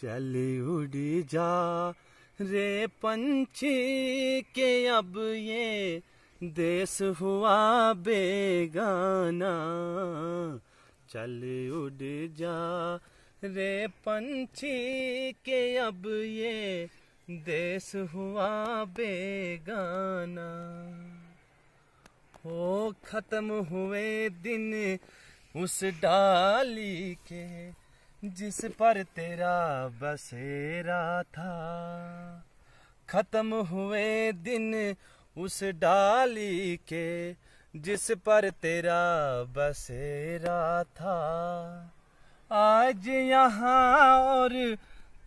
चली उड़ी जा रे पंछी के अब ये देश हुआ बेगाना चल उड़ जा रे पंछी के अब ये देश हुआ बेगाना हो खत्म हुए दिन उस डाली के जिस पर तेरा बसेरा था खत्म हुए दिन उस डाली के जिस पर तेरा बसेरा था आज यहाँ और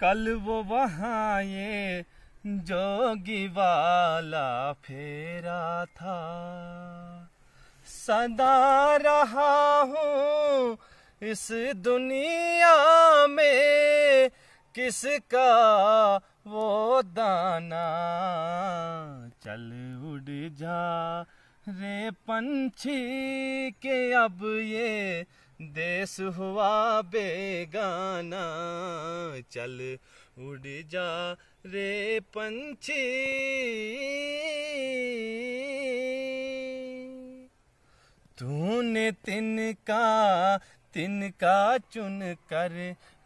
कल वो वहाँ ये जोगी वाला फेरा था सदा रहा हूँ इस दुनिया में किसका वो दाना चल उड़ जा रे पंछी के अब ये देश हुआ बेगाना चल उड़ जा रे पंछी तूने तिनका तिनका चुन कर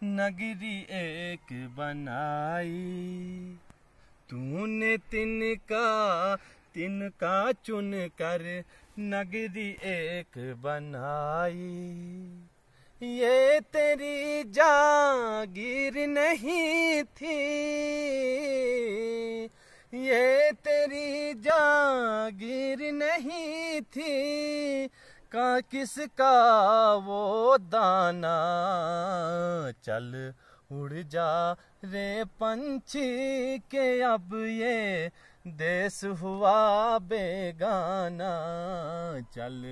नगरी एक बनाई तूने तिनका तिनका चुन कर नगरी एक बनाई ये तेरी जागीर नहीं थी ये तेरी जागीर नहीं थी का किसका वो दाना चल उड़ जा रे पंछी के अब ये देश हुआ बेगाना चल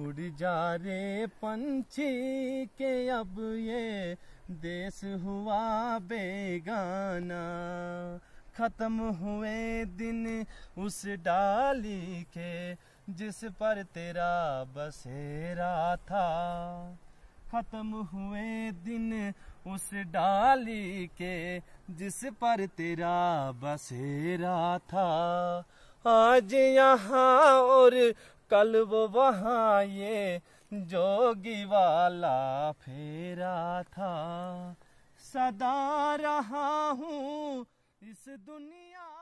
उड़ जा रे पंछी के अब ये देश हुआ बेगाना खत्म हुए दिन उस डाली के जिस पर तेरा बसेरा था खत्म हुए दिन उस डाली के जिस पर तेरा बसेरा था आज यहाँ और कल वो वहाँ ये जोगी वाला फेरा था सदा रहा हूँ इस दुनिया